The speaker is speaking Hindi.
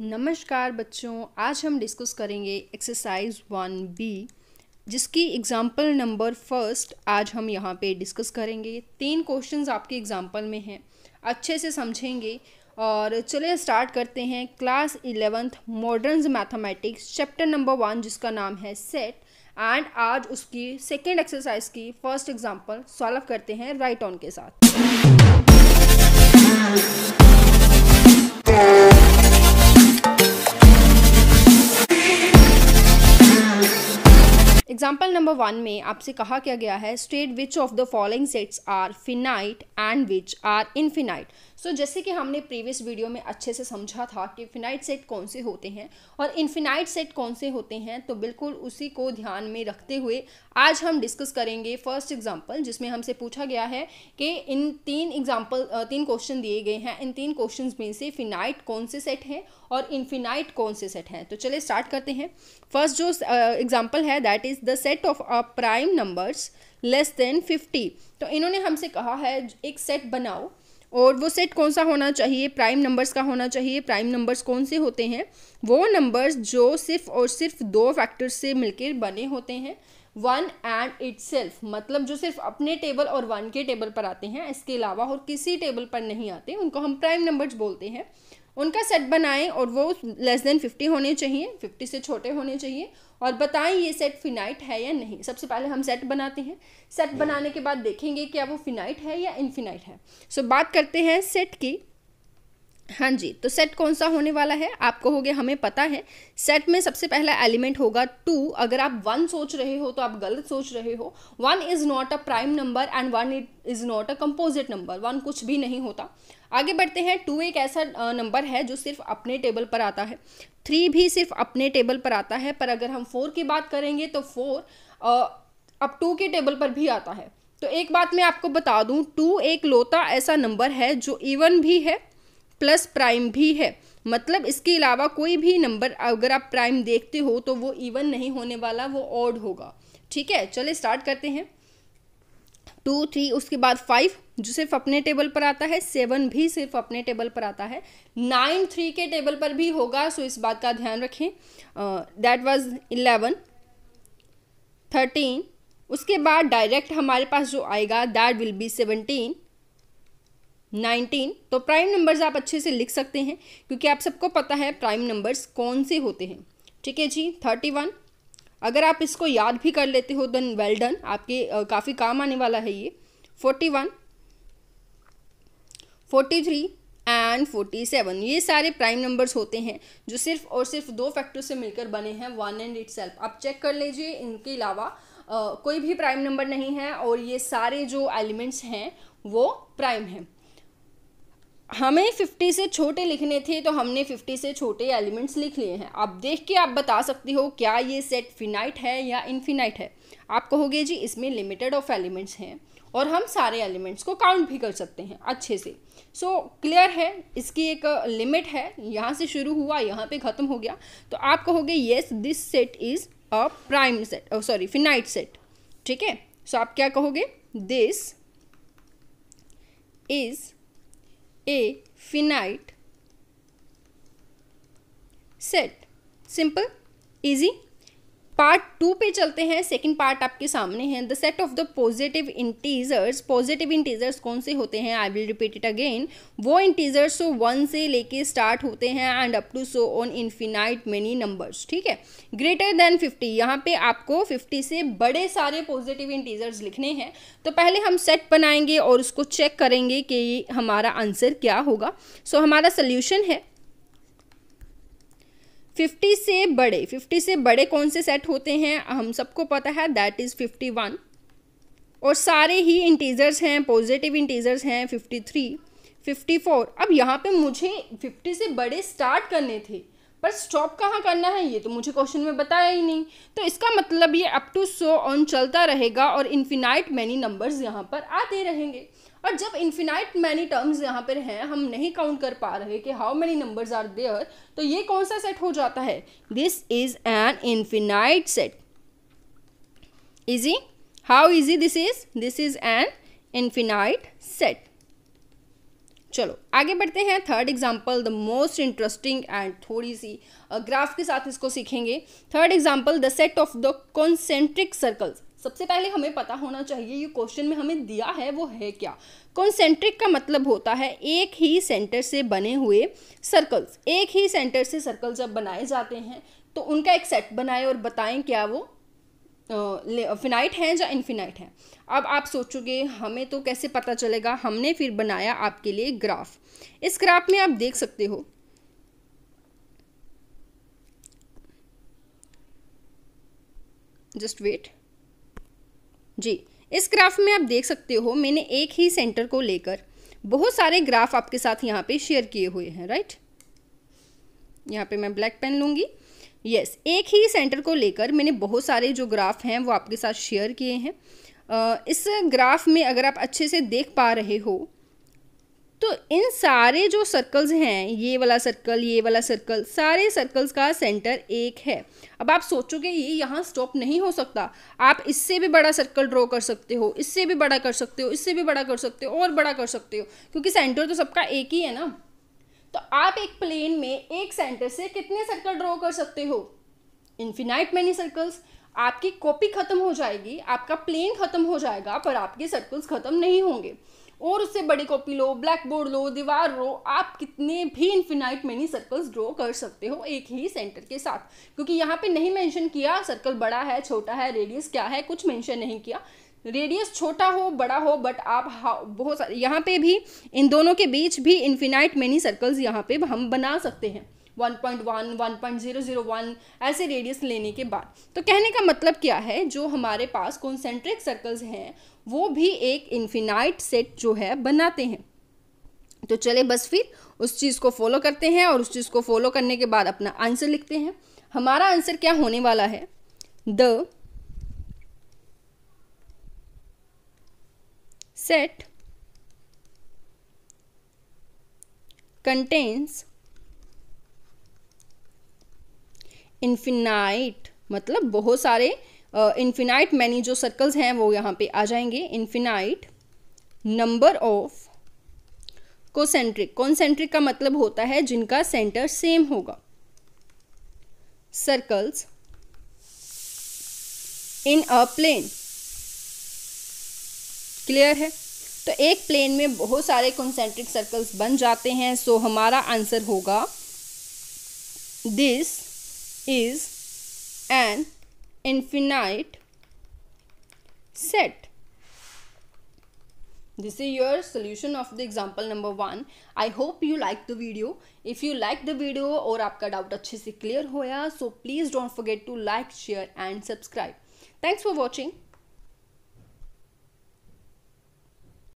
नमस्कार बच्चों आज हम डिस्कस करेंगे एक्सरसाइज वन बी जिसकी एग्जाम्पल नंबर फर्स्ट आज हम यहाँ पे डिस्कस करेंगे तीन क्वेश्चंस आपके एग्जाम्पल में हैं अच्छे से समझेंगे और चलिए स्टार्ट करते हैं class eleventh modern mathematics chapter number one जिसका नाम है सेट एंड आज उसकी सेकेंड एक्सरसाइज की फर्स्ट एग्जाम्पल सॉल्व करते हैं राइट ऑन के साथ एग्जाम्पल नंबर वन में आपसे कहा क्या गया है state which of the following sets are finite and which are infinite so so, जैसे कि हमने प्रीवियस वीडियो में अच्छे से समझा था कि फिनाइट सेट कौन से होते हैं और इनफिनाइट सेट कौन से होते हैं तो बिल्कुल उसी को ध्यान में रखते हुए आज हम डिस्कस करेंगे फर्स्ट एग्जाम्पल जिसमें हमसे पूछा गया है कि इन तीन एग्जाम्पल तीन क्वेश्चन दिए गए हैं इन तीन क्वेश्चन में से फिनाइट कौन से सेट हैं और इनफिनाइट कौन से सेट हैं तो चलिए स्टार्ट करते हैं फर्स्ट जो एग्जाम्पल है that is the set of prime numbers less than fifty तो इन्होंने हमसे कहा है एक सेट बनाओ और वो सेट कौन सा होना चाहिए प्राइम नंबर्स का होना चाहिए प्राइम नंबर्स कौन से होते हैं वो नंबर्स जो सिर्फ और सिर्फ दो फैक्टर्स से मिलकर बने होते हैं वन एंड इट्सेल्फ मतलब जो सिर्फ अपने टेबल और वन के टेबल पर आते हैं इसके अलावा और किसी टेबल पर नहीं आते उनको हम प्राइम नंबर्स बोलते हैं उनका सेट बनाएं और वो लेस देन फिफ्टी होने चाहिए फिफ्टी से छोटे होने चाहिए और बताएं ये सेट फिनाइट है या नहीं सबसे पहले हम सेट बनाते हैं सेट हम्म। बनाने के बाद देखेंगे क्या वो फिनाइट है या इनफिनाइट है सो so, बात करते हैं सेट की हाँ जी तो सेट कौन सा होने वाला है आप कहोगे हमें पता है सेट में सबसे पहला एलिमेंट होगा टू अगर आप वन सोच रहे हो तो आप गलत सोच रहे हो one is not a prime number and one is not a composite number one कुछ भी नहीं होता आगे बढ़ते हैं टू एक ऐसा नंबर है जो सिर्फ अपने टेबल पर आता है थ्री भी सिर्फ अपने टेबल पर आता है पर अगर हम फोर की बात करेंगे तो फोर अब टू के टेबल पर भी आता है तो एक बात मैं आपको बता दूं टू एक लोता ऐसा नंबर है जो इवन भी है प्लस प्राइम भी है मतलब इसके अलावा कोई भी नंबर अगर आप प्राइम देखते हो तो वो इवन नहीं होने वाला वो ऑड होगा ठीक है चले स्टार्ट करते हैं टू थ्री उसके बाद फाइव जो सिर्फ अपने टेबल पर आता है सेवन भी सिर्फ अपने टेबल पर आता है नाइन थ्री के टेबल पर भी होगा सो इस बात का ध्यान रखें दैट वाज इलेवन थर्टीन उसके बाद डायरेक्ट हमारे पास जो आएगा that will be seventeen nineteen तो प्राइम नंबर्स आप अच्छे से लिख सकते हैं क्योंकि आप सबको पता है प्राइम नंबर्स कौन से होते हैं ठीक है जी थर्टी वन अगर आप इसको याद भी कर लेते हो देन वेल डन आपके काफ़ी काम आने वाला है ये forty one forty three and forty seven ये सारे प्राइम नंबर्स होते हैं जो सिर्फ और सिर्फ दो फैक्टर से मिलकर बने हैं वन एंड इट आप चेक कर लीजिए इनके अलावा कोई भी प्राइम नंबर नहीं है और ये सारे जो एलिमेंट्स हैं वो प्राइम हैं हमें 50 से छोटे लिखने थे तो हमने 50 से छोटे एलिमेंट्स लिख लिए हैं आप देख के आप बता सकती हो क्या ये सेट फिनाइट है या इनफिनाइट है आप कहोगे जी इसमें लिमिटेड ऑफ एलिमेंट्स हैं और हम सारे एलिमेंट्स को काउंट भी कर सकते हैं अच्छे से सो so, क्लियर है इसकी एक लिमिट है यहाँ से शुरू हुआ यहाँ पे ख़त्म हो गया तो आप कहोगे yes this set is a prime set sorry finite set ठीक है सो आप क्या कहोगे this is a finite set. Simple, easy part two पे चलते हैं सेकंड पार्ट आपके सामने हैं the set of the positive integers positive integers कौन से होते हैं I will repeat it again वो इंटीजर्स सो वन से लेके स्टार्ट होते हैं and up to so on infinite many numbers ठीक है ग्रेटर देन फिफ्टी यहाँ पे आपको फिफ्टी से बड़े सारे पॉजिटिव इंटीजर्स लिखने हैं तो पहले हम सेट बनाएंगे और उसको चेक करेंगे कि हमारा आंसर क्या होगा सो so, हमारा सल्यूशन है फिफ्टी से बड़े फिफ्टी से बड़े कौन से सेट होते हैं हम सबको पता है दैट इज़ फिफ्टी वन और सारे ही इंटीजर्स हैं पॉजिटिव इंटीजर्स हैं फिफ्टी थ्री फिफ्टी फोर अब यहाँ पे मुझे फिफ्टी से बड़े स्टार्ट करने थे पर स्टॉप कहाँ करना है ये तो मुझे क्वेश्चन में बताया ही नहीं तो इसका मतलब ये अप टू सो ऑन चलता रहेगा और इन्फिनाइट मैनी नंबर्स यहाँ पर आते रहेंगे और जब इन्फिनाइट मैनी टर्म्स यहाँ पर हैं हम नहीं काउंट कर पा रहे कि how many numbers are there तो ये कौन सा सेट हो जाता है this is an infinite set easy how easy this is this is an infinite set चलो आगे बढ़ते हैं third example the most interesting and थोड़ी सी ग्राफ के साथ इसको सीखेंगे third example the set of the concentric circles सबसे पहले हमें पता होना चाहिए ये क्वेश्चन में हमें दिया है वो है क्या कॉन्सेंट्रिक का मतलब होता है एक ही सेंटर से बने हुए सर्कल्स एक ही सेंटर से सर्कल जब बनाए जाते हैं तो उनका एक सेट बनाए और बताएं क्या वो फिनाइट हैं या इनफिनाइट हैं अब आप सोचोगे हमें तो कैसे पता चलेगा हमने फिर बनाया आपके लिए ग्राफ इस ग्राफ में आप देख सकते हो जस्ट वेट जी इस ग्राफ में आप देख सकते हो मैंने एक ही सेंटर को लेकर बहुत सारे ग्राफ आपके साथ यहाँ पे शेयर किए हुए हैं राइट यहाँ पे मैं ब्लैक पेन लूँगी यस yes, एक ही सेंटर को लेकर मैंने बहुत सारे जो ग्राफ हैं वो आपके साथ शेयर किए हैं इस ग्राफ में अगर आप अच्छे से देख पा रहे हो तो इन सारे जो सर्कल्स हैं ये वाला सर्कल ये वाला सर्कल सारे सर्कल्स का सेंटर एक है अब आप सोचोगे ये यहाँ स्टॉप नहीं हो सकता आप इससे भी बड़ा सर्कल ड्रॉ कर सकते हो इससे भी बड़ा कर सकते हो इससे भी बड़ा कर सकते हो और बड़ा कर सकते हो क्योंकि सेंटर तो सबका एक ही है ना तो आप एक प्लेन में एक सेंटर से कितने सर्कल ड्रॉ कर सकते हो इन्फिनाइट मैनी सर्कल्स आपकी कॉपी खत्म हो जाएगी आपका प्लेन खत्म हो जाएगा पर आपके सर्कल्स खत्म नहीं होंगे और उससे बड़ी कॉपी लो ब्लैक बोर्ड लो दीवार लो आप कितने भी इन्फिनाइट मैनी सर्कल्स ड्रॉ कर सकते हो एक ही सेंटर के साथ क्योंकि यहाँ पे नहीं मेंशन किया सर्कल बड़ा है छोटा है रेडियस क्या है कुछ मेंशन नहीं किया रेडियस छोटा हो बड़ा हो बट आप बहुत सारे यहाँ पे भी इन दोनों के बीच भी इन्फिनाइट मेनी सर्कल्स यहाँ पे हम बना सकते हैं 1.1, 1.001 ऐसे रेडियस लेने के बाद तो कहने का मतलब क्या है जो हमारे पास कॉन्सेंट्रिक सर्कल्स हैं वो भी एक इन्फिनाइट सेट जो है बनाते हैं तो चले बस फिर उस चीज़ को फॉलो करते हैं और उस चीज़ को फॉलो करने के बाद अपना आंसर लिखते हैं हमारा आंसर क्या होने वाला है द set contains इन्फिनाइट मतलब बहुत सारे इन्फिनाइट uh, मैनी जो सर्कल्स हैं वो यहाँ पे आ जाएंगे infinite number of concentric concentric का मतलब होता है जिनका सेंटर सेम होगा circles in a plane clear है तो एक प्लेन में बहुत सारे कॉन्सेंट्रिक सर्कल्स बन जाते हैं सो हमारा आंसर होगा this is an infinite set this is your solution of the example number one I hope you like the video if you like the video और आपका डाउट अच्छे से क्लियर होया so please don't forget to like share and subscribe thanks for watching